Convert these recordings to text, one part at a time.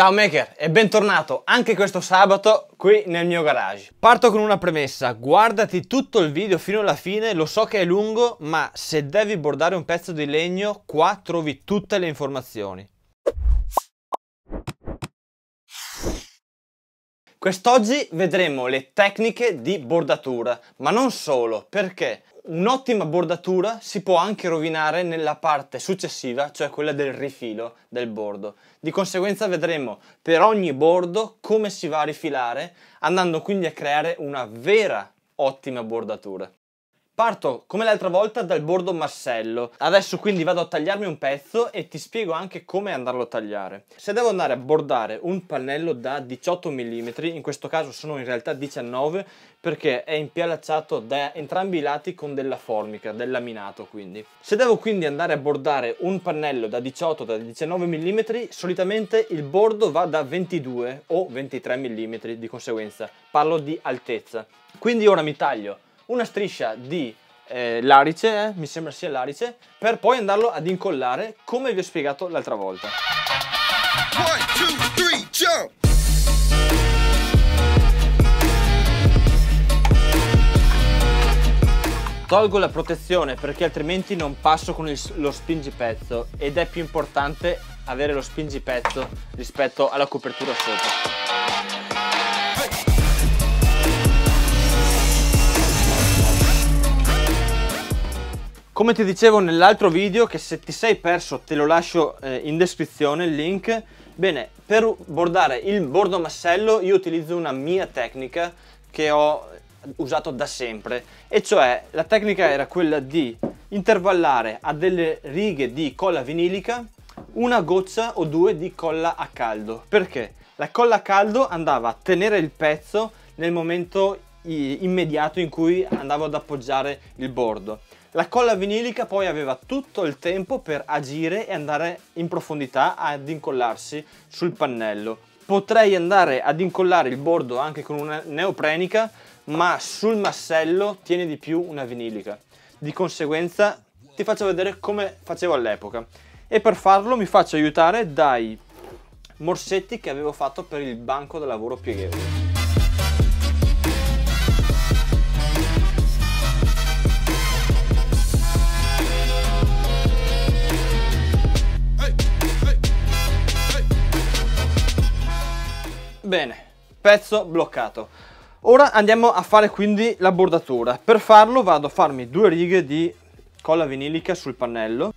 Ciao Maker e bentornato anche questo sabato qui nel mio garage. Parto con una premessa, guardati tutto il video fino alla fine, lo so che è lungo, ma se devi bordare un pezzo di legno qua trovi tutte le informazioni. Quest'oggi vedremo le tecniche di bordatura, ma non solo, perché un'ottima bordatura si può anche rovinare nella parte successiva, cioè quella del rifilo del bordo. Di conseguenza vedremo per ogni bordo come si va a rifilare, andando quindi a creare una vera ottima bordatura. Parto come l'altra volta dal bordo massello, adesso quindi vado a tagliarmi un pezzo e ti spiego anche come andarlo a tagliare. Se devo andare a bordare un pannello da 18 mm, in questo caso sono in realtà 19 perché è impialacciato da entrambi i lati con della formica, del laminato quindi. Se devo quindi andare a bordare un pannello da 18 da 19 mm, solitamente il bordo va da 22 o 23 mm di conseguenza, parlo di altezza. Quindi ora mi taglio una striscia di eh, l'arice, eh? mi sembra sia l'arice, per poi andarlo ad incollare come vi ho spiegato l'altra volta. One, two, three, jump! Tolgo la protezione perché altrimenti non passo con il, lo spingipezzo ed è più importante avere lo spingipezzo rispetto alla copertura sopra. Come ti dicevo nell'altro video, che se ti sei perso te lo lascio eh, in descrizione il link, bene, per bordare il bordo massello io utilizzo una mia tecnica che ho usato da sempre, e cioè la tecnica era quella di intervallare a delle righe di colla vinilica una goccia o due di colla a caldo. Perché? La colla a caldo andava a tenere il pezzo nel momento immediato in cui andavo ad appoggiare il bordo la colla vinilica poi aveva tutto il tempo per agire e andare in profondità ad incollarsi sul pannello. Potrei andare ad incollare il bordo anche con una neoprenica, ma sul massello tiene di più una vinilica. Di conseguenza ti faccio vedere come facevo all'epoca. E per farlo mi faccio aiutare dai morsetti che avevo fatto per il banco da lavoro pieghevole. Bene, pezzo bloccato. Ora andiamo a fare quindi la bordatura. Per farlo vado a farmi due righe di colla vinilica sul pannello.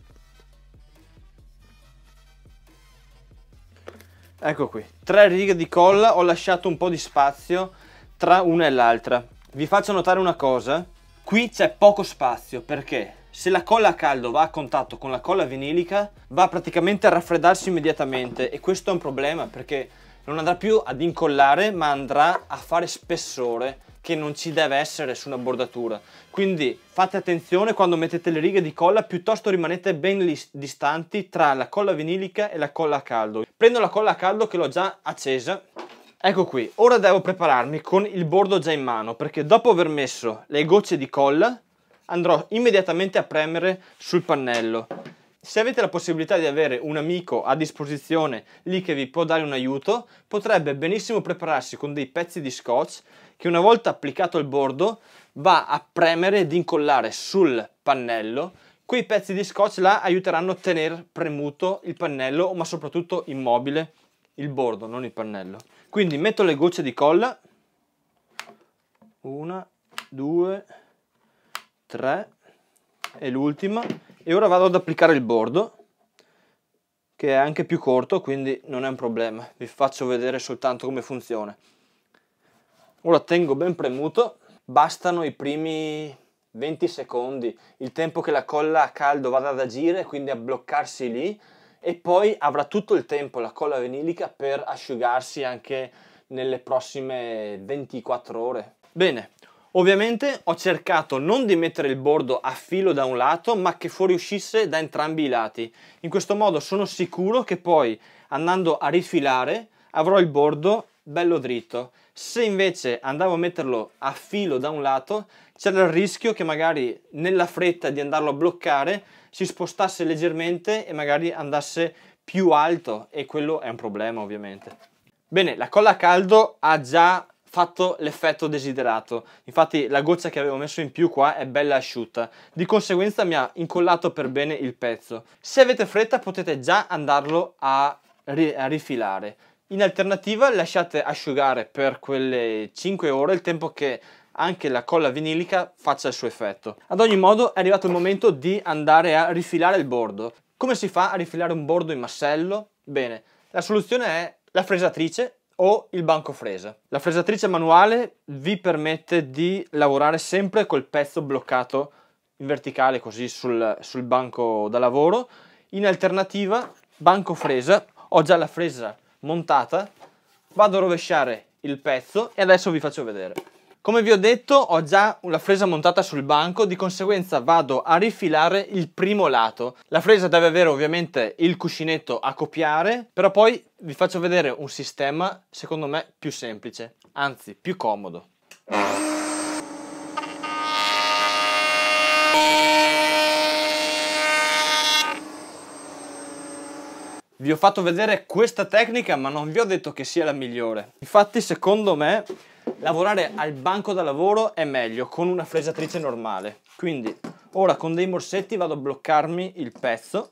Ecco qui, tre righe di colla, ho lasciato un po' di spazio tra una e l'altra. Vi faccio notare una cosa, qui c'è poco spazio perché se la colla a caldo va a contatto con la colla vinilica va praticamente a raffreddarsi immediatamente e questo è un problema perché non andrà più ad incollare ma andrà a fare spessore che non ci deve essere su una bordatura. Quindi fate attenzione quando mettete le righe di colla, piuttosto rimanete ben distanti tra la colla vinilica e la colla a caldo. Prendo la colla a caldo che l'ho già accesa. Ecco qui, ora devo prepararmi con il bordo già in mano perché dopo aver messo le gocce di colla andrò immediatamente a premere sul pannello se avete la possibilità di avere un amico a disposizione lì che vi può dare un aiuto, potrebbe benissimo prepararsi con dei pezzi di scotch che una volta applicato al bordo va a premere ed incollare sul pannello. Quei pezzi di scotch là aiuteranno a tenere premuto il pannello, ma soprattutto immobile il bordo, non il pannello. Quindi metto le gocce di colla. Una, due, tre e l'ultima e ora vado ad applicare il bordo, che è anche più corto, quindi non è un problema. Vi faccio vedere soltanto come funziona. Ora tengo ben premuto, bastano i primi 20 secondi, il tempo che la colla a caldo vada ad agire, quindi a bloccarsi lì, e poi avrà tutto il tempo la colla vinilica per asciugarsi anche nelle prossime 24 ore. Bene, Ovviamente ho cercato non di mettere il bordo a filo da un lato ma che fuoriuscisse da entrambi i lati. In questo modo sono sicuro che poi andando a rifilare avrò il bordo bello dritto. Se invece andavo a metterlo a filo da un lato c'era il rischio che magari nella fretta di andarlo a bloccare si spostasse leggermente e magari andasse più alto e quello è un problema ovviamente. Bene, la colla a caldo ha già fatto l'effetto desiderato. Infatti la goccia che avevo messo in più qua è bella asciutta, di conseguenza mi ha incollato per bene il pezzo. Se avete fretta potete già andarlo a, ri a rifilare. In alternativa lasciate asciugare per quelle 5 ore il tempo che anche la colla vinilica faccia il suo effetto. Ad ogni modo è arrivato il momento di andare a rifilare il bordo. Come si fa a rifilare un bordo in massello? Bene, la soluzione è la fresatrice o il banco fresa. La fresatrice manuale vi permette di lavorare sempre col pezzo bloccato in verticale così sul, sul banco da lavoro. In alternativa, banco fresa, ho già la fresa montata, vado a rovesciare il pezzo e adesso vi faccio vedere. Come vi ho detto ho già la fresa montata sul banco, di conseguenza vado a rifilare il primo lato. La fresa deve avere ovviamente il cuscinetto a copiare, però poi vi faccio vedere un sistema secondo me più semplice, anzi più comodo. Vi ho fatto vedere questa tecnica ma non vi ho detto che sia la migliore. Infatti secondo me Lavorare al banco da lavoro è meglio con una fresatrice normale. Quindi ora con dei morsetti vado a bloccarmi il pezzo.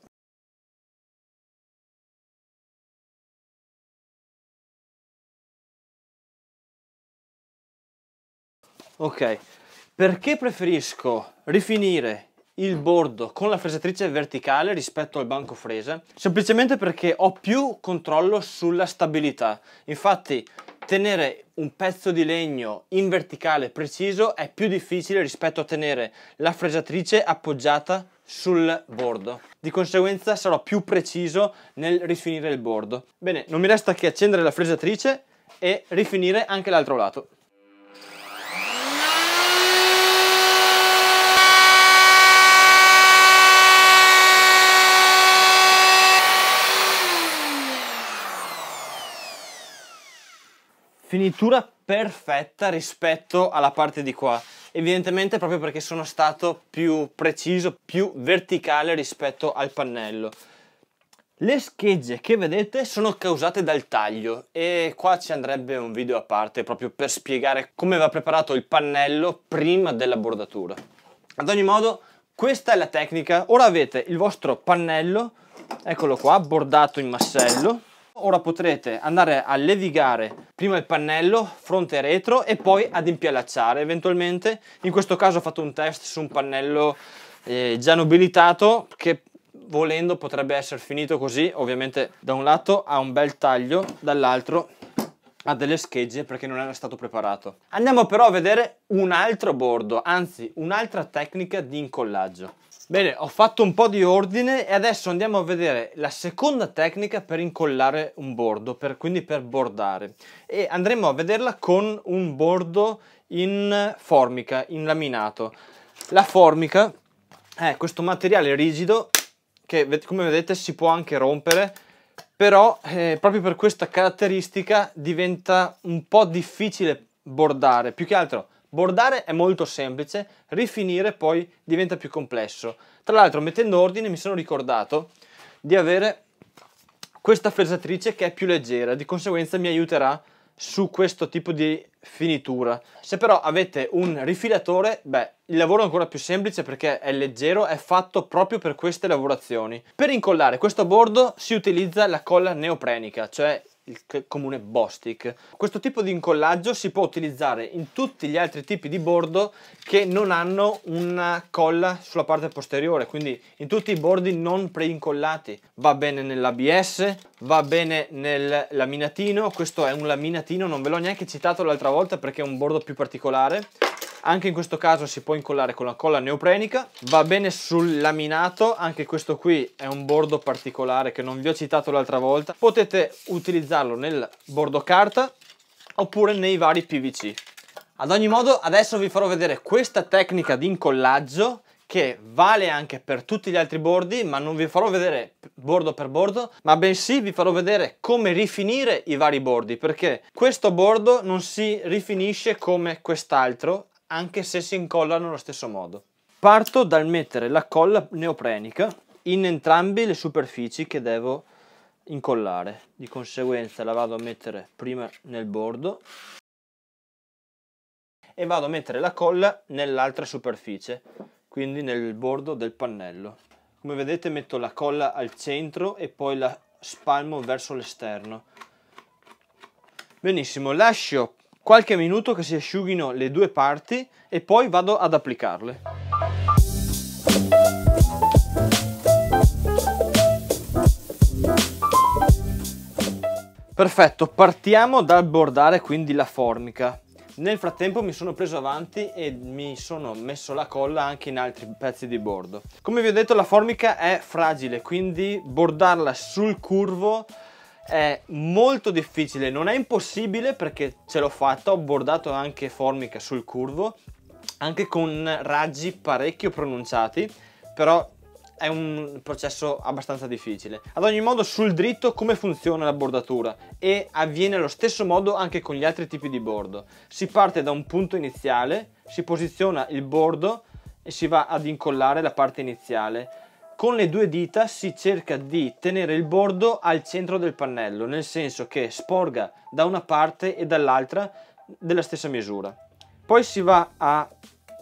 Ok, perché preferisco rifinire il bordo con la fresatrice verticale rispetto al banco fresa? Semplicemente perché ho più controllo sulla stabilità. Infatti tenere un pezzo di legno in verticale preciso è più difficile rispetto a tenere la fresatrice appoggiata sul bordo. Di conseguenza sarò più preciso nel rifinire il bordo. Bene, non mi resta che accendere la fresatrice e rifinire anche l'altro lato. finitura perfetta rispetto alla parte di qua evidentemente proprio perché sono stato più preciso più verticale rispetto al pannello le schegge che vedete sono causate dal taglio e qua ci andrebbe un video a parte proprio per spiegare come va preparato il pannello prima della bordatura ad ogni modo questa è la tecnica ora avete il vostro pannello eccolo qua bordato in massello Ora potrete andare a levigare prima il pannello fronte e retro e poi ad impialacciare eventualmente. In questo caso ho fatto un test su un pannello eh, già nobilitato che volendo potrebbe essere finito così. Ovviamente da un lato ha un bel taglio, dall'altro ha delle schegge perché non era stato preparato. Andiamo però a vedere un altro bordo, anzi un'altra tecnica di incollaggio. Bene, ho fatto un po' di ordine e adesso andiamo a vedere la seconda tecnica per incollare un bordo, per, quindi per bordare. E andremo a vederla con un bordo in formica, in laminato. La formica è questo materiale rigido che come vedete si può anche rompere, però eh, proprio per questa caratteristica diventa un po' difficile bordare, più che altro Bordare è molto semplice, rifinire poi diventa più complesso. Tra l'altro mettendo ordine mi sono ricordato di avere questa fresatrice che è più leggera, di conseguenza mi aiuterà su questo tipo di finitura. Se però avete un rifilatore, beh, il lavoro è ancora più semplice perché è leggero, è fatto proprio per queste lavorazioni. Per incollare questo bordo si utilizza la colla neoprenica, cioè il comune Bostic. Questo tipo di incollaggio si può utilizzare in tutti gli altri tipi di bordo che non hanno una colla sulla parte posteriore, quindi in tutti i bordi non preincollati. Va bene nell'ABS, va bene nel laminatino, questo è un laminatino, non ve l'ho neanche citato l'altra volta perché è un bordo più particolare. Anche in questo caso si può incollare con la colla neoprenica, va bene sul laminato, anche questo qui è un bordo particolare che non vi ho citato l'altra volta. Potete utilizzare utilizzarlo nel bordo carta oppure nei vari PVC. Ad ogni modo adesso vi farò vedere questa tecnica di incollaggio che vale anche per tutti gli altri bordi ma non vi farò vedere bordo per bordo ma bensì vi farò vedere come rifinire i vari bordi perché questo bordo non si rifinisce come quest'altro anche se si incollano allo stesso modo. Parto dal mettere la colla neoprenica in entrambi le superfici che devo incollare di conseguenza la vado a mettere prima nel bordo e vado a mettere la colla nell'altra superficie quindi nel bordo del pannello come vedete metto la colla al centro e poi la spalmo verso l'esterno benissimo lascio qualche minuto che si asciughino le due parti e poi vado ad applicarle Perfetto, partiamo dal bordare quindi la formica. Nel frattempo mi sono preso avanti e mi sono messo la colla anche in altri pezzi di bordo. Come vi ho detto la formica è fragile, quindi bordarla sul curvo è molto difficile, non è impossibile perché ce l'ho fatta, ho bordato anche formica sul curvo, anche con raggi parecchio pronunciati, però è un processo abbastanza difficile. Ad ogni modo sul dritto come funziona la bordatura e avviene allo stesso modo anche con gli altri tipi di bordo. Si parte da un punto iniziale, si posiziona il bordo e si va ad incollare la parte iniziale. Con le due dita si cerca di tenere il bordo al centro del pannello, nel senso che sporga da una parte e dall'altra della stessa misura. Poi si va a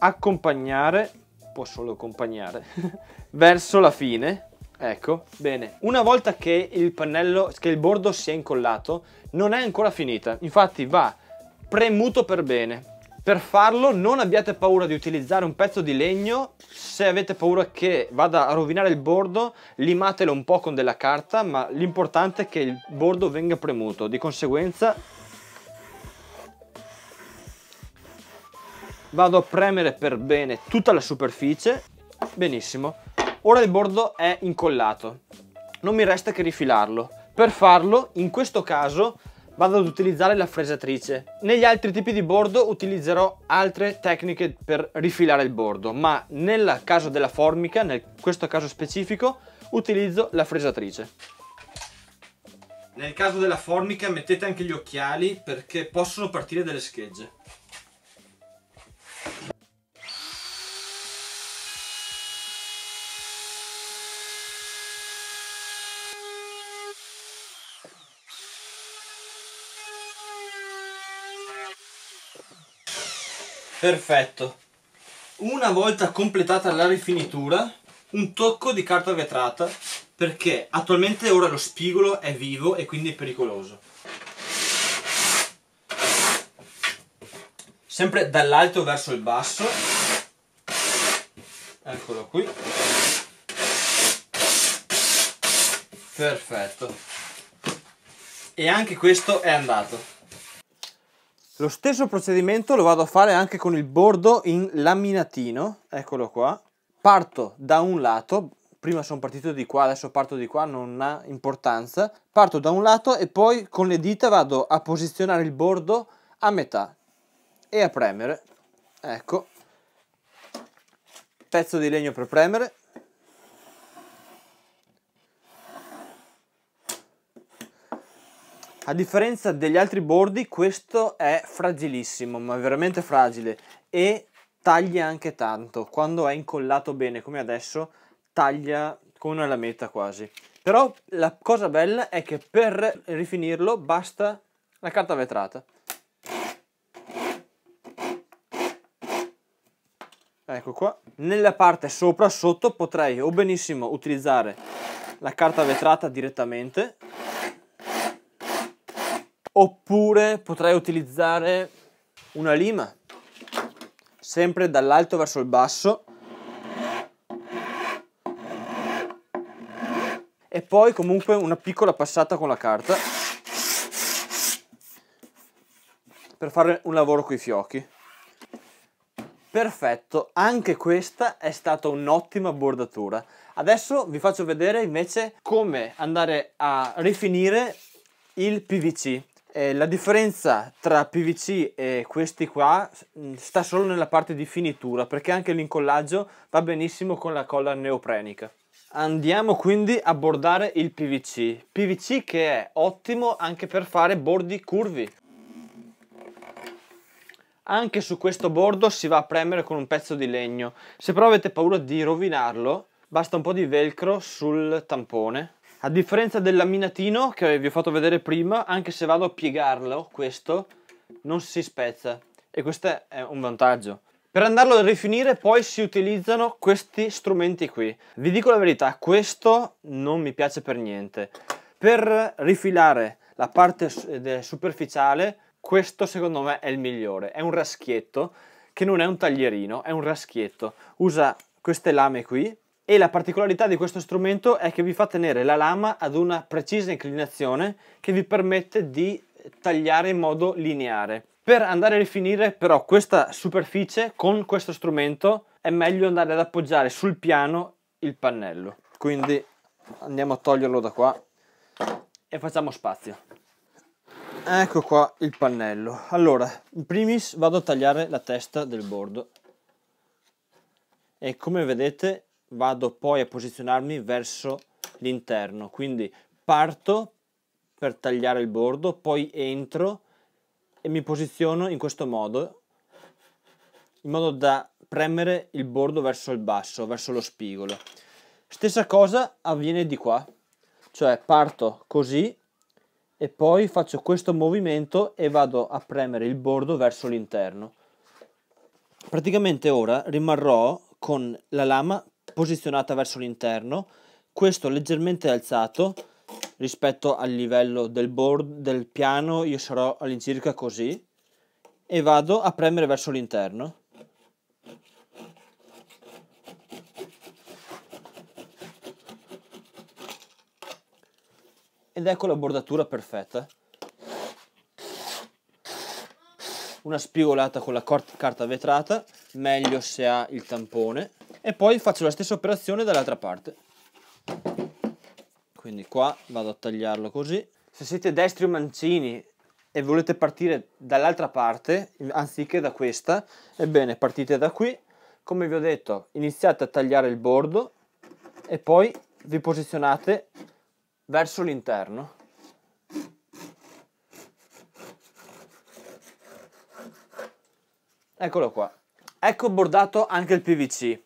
accompagnare può solo accompagnare, verso la fine, ecco, bene, una volta che il pannello, che il bordo si è incollato, non è ancora finita, infatti va premuto per bene. Per farlo non abbiate paura di utilizzare un pezzo di legno, se avete paura che vada a rovinare il bordo limatelo un po' con della carta, ma l'importante è che il bordo venga premuto, di conseguenza vado a premere per bene tutta la superficie, benissimo. Ora il bordo è incollato, non mi resta che rifilarlo. Per farlo, in questo caso, vado ad utilizzare la fresatrice. Negli altri tipi di bordo utilizzerò altre tecniche per rifilare il bordo, ma nel caso della formica, nel questo caso specifico, utilizzo la fresatrice. Nel caso della formica mettete anche gli occhiali perché possono partire delle schegge. Perfetto. Una volta completata la rifinitura, un tocco di carta vetrata perché attualmente ora lo spigolo è vivo e quindi è pericoloso. Sempre dall'alto verso il basso. Eccolo qui. Perfetto. E anche questo è andato. Lo stesso procedimento lo vado a fare anche con il bordo in laminatino, eccolo qua. Parto da un lato, prima sono partito di qua, adesso parto di qua, non ha importanza. Parto da un lato e poi con le dita vado a posizionare il bordo a metà e a premere. Ecco, pezzo di legno per premere, A differenza degli altri bordi questo è fragilissimo, ma veramente fragile e taglia anche tanto. Quando è incollato bene come adesso taglia con una lametta quasi. Però la cosa bella è che per rifinirlo basta la carta vetrata. Ecco qua. Nella parte sopra sotto potrei o benissimo utilizzare la carta vetrata direttamente Oppure potrei utilizzare una lima, sempre dall'alto verso il basso. E poi comunque una piccola passata con la carta per fare un lavoro coi fiocchi. Perfetto, anche questa è stata un'ottima bordatura. Adesso vi faccio vedere invece come andare a rifinire il PVC. Eh, la differenza tra PVC e questi qua mm, sta solo nella parte di finitura perché anche l'incollaggio va benissimo con la colla neoprenica. Andiamo quindi a bordare il PVC, PVC che è ottimo anche per fare bordi curvi. Anche su questo bordo si va a premere con un pezzo di legno, se però avete paura di rovinarlo basta un po' di velcro sul tampone a differenza del dell'aminatino che vi ho fatto vedere prima, anche se vado a piegarlo, questo non si spezza e questo è un vantaggio. Per andarlo a rifinire poi si utilizzano questi strumenti qui. Vi dico la verità, questo non mi piace per niente. Per rifilare la parte superficiale, questo secondo me è il migliore. È un raschietto che non è un taglierino, è un raschietto. Usa queste lame qui e la particolarità di questo strumento è che vi fa tenere la lama ad una precisa inclinazione che vi permette di tagliare in modo lineare. Per andare a rifinire però questa superficie con questo strumento è meglio andare ad appoggiare sul piano il pannello. Quindi andiamo a toglierlo da qua e facciamo spazio. Ecco qua il pannello. Allora, in primis vado a tagliare la testa del bordo. E come vedete vado poi a posizionarmi verso l'interno. Quindi parto per tagliare il bordo, poi entro e mi posiziono in questo modo, in modo da premere il bordo verso il basso, verso lo spigolo. Stessa cosa avviene di qua, cioè parto così e poi faccio questo movimento e vado a premere il bordo verso l'interno. Praticamente ora rimarrò con la lama posizionata verso l'interno, questo leggermente alzato rispetto al livello del board del piano, io sarò all'incirca così e vado a premere verso l'interno. Ed ecco la bordatura perfetta. Una spigolata con la carta vetrata, meglio se ha il tampone e poi faccio la stessa operazione dall'altra parte quindi qua vado a tagliarlo così se siete destri o mancini e volete partire dall'altra parte anziché da questa ebbene partite da qui come vi ho detto iniziate a tagliare il bordo e poi vi posizionate verso l'interno eccolo qua ecco bordato anche il pvc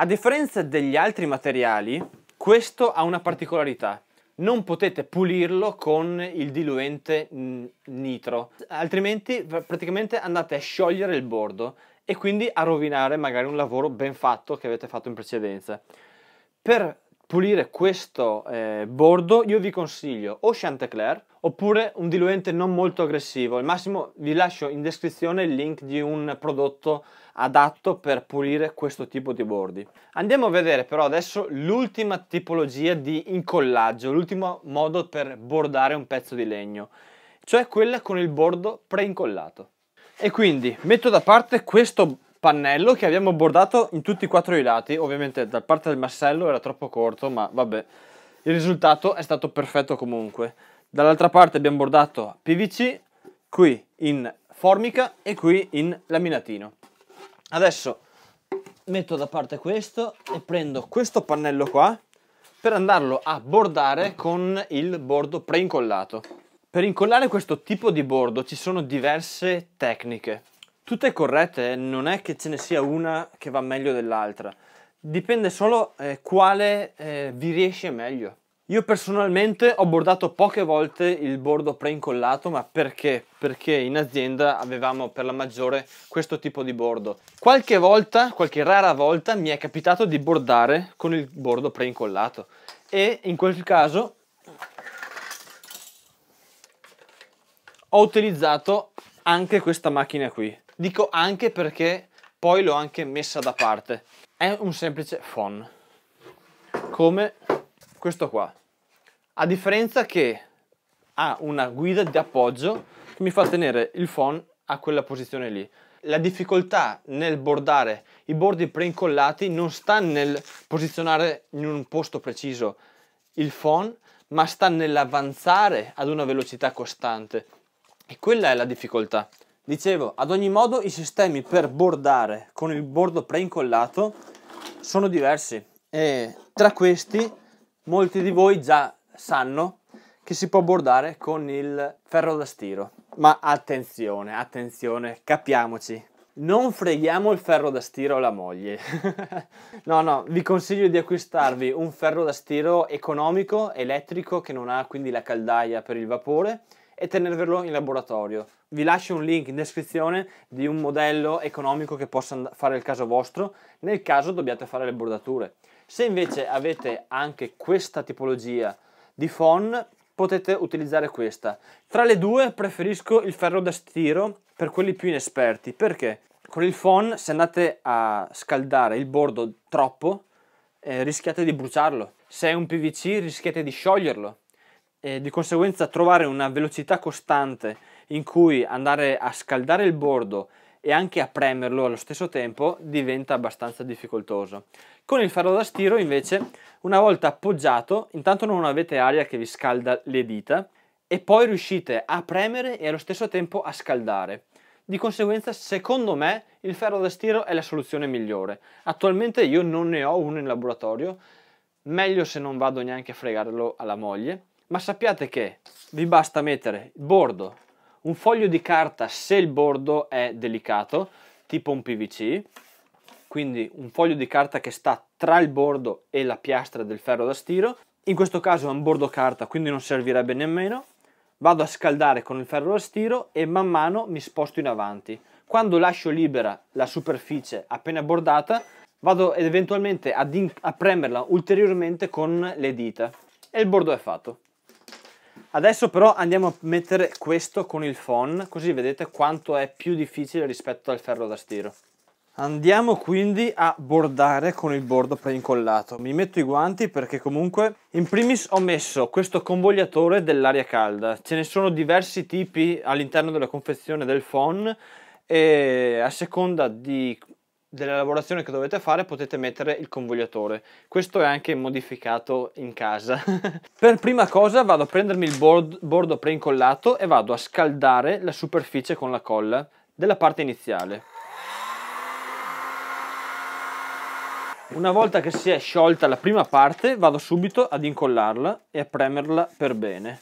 a differenza degli altri materiali, questo ha una particolarità. Non potete pulirlo con il diluente nitro, altrimenti praticamente andate a sciogliere il bordo e quindi a rovinare magari un lavoro ben fatto che avete fatto in precedenza. Per pulire questo eh, bordo io vi consiglio o Chantecler oppure un diluente non molto aggressivo. Al massimo vi lascio in descrizione il link di un prodotto adatto per pulire questo tipo di bordi. Andiamo a vedere però adesso l'ultima tipologia di incollaggio, l'ultimo modo per bordare un pezzo di legno, cioè quella con il bordo preincollato. E quindi metto da parte questo pannello che abbiamo bordato in tutti e quattro i lati, ovviamente da parte del massello era troppo corto, ma vabbè, il risultato è stato perfetto comunque. Dall'altra parte abbiamo bordato PVC, qui in formica e qui in laminatino. Adesso metto da parte questo e prendo questo pannello qua per andarlo a bordare con il bordo preincollato. Per incollare questo tipo di bordo ci sono diverse tecniche. Tutte corrette, non è che ce ne sia una che va meglio dell'altra. Dipende solo eh, quale eh, vi riesce meglio. Io personalmente ho bordato poche volte il bordo preincollato, ma perché? Perché in azienda avevamo per la maggiore questo tipo di bordo. Qualche volta, qualche rara volta, mi è capitato di bordare con il bordo preincollato e in quel caso ho utilizzato anche questa macchina qui. Dico anche perché poi l'ho anche messa da parte. È un semplice phon, come questo qua a differenza che ha una guida di appoggio che mi fa tenere il phone a quella posizione lì. La difficoltà nel bordare i bordi preincollati non sta nel posizionare in un posto preciso il phone, ma sta nell'avanzare ad una velocità costante. E quella è la difficoltà. Dicevo, ad ogni modo i sistemi per bordare con il bordo preincollato sono diversi e tra questi molti di voi già sanno che si può bordare con il ferro da stiro. Ma attenzione, attenzione, capiamoci. Non freghiamo il ferro da stiro alla moglie. no, no, vi consiglio di acquistarvi un ferro da stiro economico, elettrico, che non ha quindi la caldaia per il vapore e tenervelo in laboratorio. Vi lascio un link in descrizione di un modello economico che possa fare il caso vostro nel caso dobbiate fare le bordature. Se invece avete anche questa tipologia di Fon potete utilizzare questa. Tra le due preferisco il ferro da stiro per quelli più inesperti, perché con il Fon se andate a scaldare il bordo troppo eh, rischiate di bruciarlo, se è un PVC rischiate di scioglierlo e di conseguenza trovare una velocità costante in cui andare a scaldare il bordo e anche a premerlo allo stesso tempo diventa abbastanza difficoltoso. Con il ferro da stiro invece una volta appoggiato intanto non avete aria che vi scalda le dita e poi riuscite a premere e allo stesso tempo a scaldare. Di conseguenza, secondo me, il ferro da stiro è la soluzione migliore. Attualmente io non ne ho uno in laboratorio, meglio se non vado neanche a fregarlo alla moglie, ma sappiate che vi basta mettere il bordo un foglio di carta se il bordo è delicato, tipo un PVC, quindi un foglio di carta che sta tra il bordo e la piastra del ferro da stiro. In questo caso è un bordo carta, quindi non servirebbe nemmeno. Vado a scaldare con il ferro da stiro e man mano mi sposto in avanti. Quando lascio libera la superficie appena bordata, vado eventualmente a premerla ulteriormente con le dita e il bordo è fatto. Adesso però andiamo a mettere questo con il phon, così vedete quanto è più difficile rispetto al ferro da stiro. Andiamo quindi a bordare con il bordo preincollato. Mi metto i guanti perché comunque in primis ho messo questo convogliatore dell'aria calda. Ce ne sono diversi tipi all'interno della confezione del phon e a seconda di della lavorazione che dovete fare potete mettere il convogliatore questo è anche modificato in casa per prima cosa vado a prendermi il board, bordo preincollato e vado a scaldare la superficie con la colla della parte iniziale una volta che si è sciolta la prima parte vado subito ad incollarla e a premerla per bene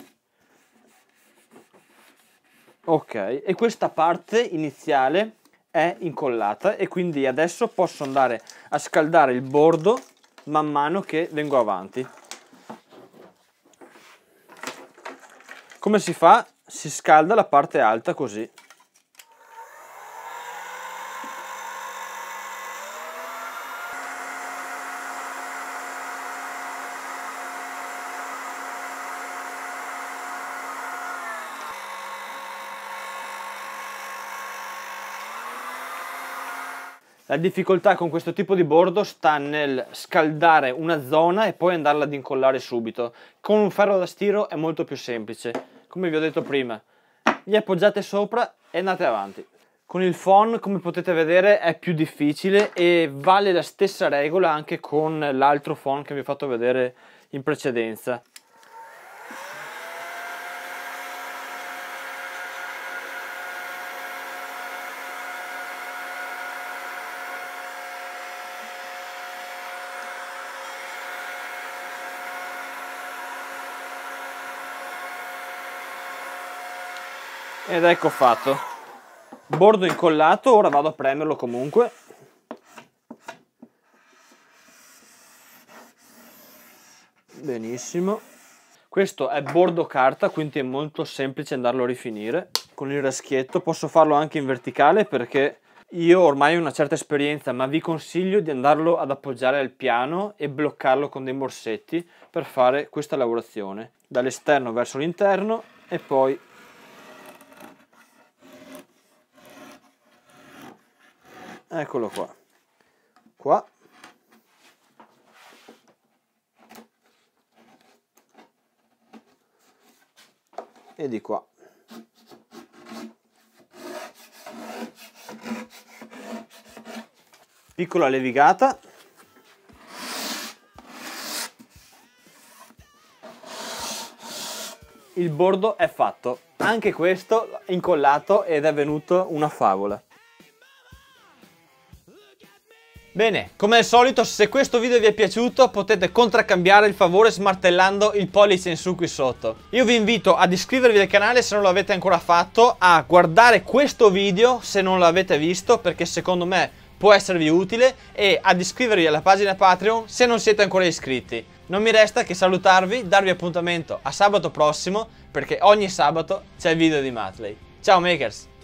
ok e questa parte iniziale è incollata e quindi adesso posso andare a scaldare il bordo man mano che vengo avanti. Come si fa? Si scalda la parte alta così. La difficoltà con questo tipo di bordo sta nel scaldare una zona e poi andarla ad incollare subito. Con un ferro da stiro è molto più semplice. Come vi ho detto prima, li appoggiate sopra e andate avanti. Con il phon, come potete vedere, è più difficile e vale la stessa regola anche con l'altro phon che vi ho fatto vedere in precedenza. ed ecco fatto bordo incollato ora vado a premerlo comunque benissimo questo è bordo carta quindi è molto semplice andarlo a rifinire con il raschietto posso farlo anche in verticale perché io ormai ho una certa esperienza, ma vi consiglio di andarlo ad appoggiare al piano e bloccarlo con dei morsetti per fare questa lavorazione dall'esterno verso l'interno e poi eccolo qua qua e di qua piccola levigata il bordo è fatto anche questo incollato ed è venuto una favola Bene, come al solito se questo video vi è piaciuto potete contraccambiare il favore smartellando il pollice in su qui sotto. Io vi invito ad iscrivervi al canale se non l'avete ancora fatto, a guardare questo video se non l'avete visto perché secondo me può esservi utile e ad iscrivervi alla pagina Patreon se non siete ancora iscritti. Non mi resta che salutarvi, darvi appuntamento a sabato prossimo perché ogni sabato c'è il video di Matley. Ciao makers!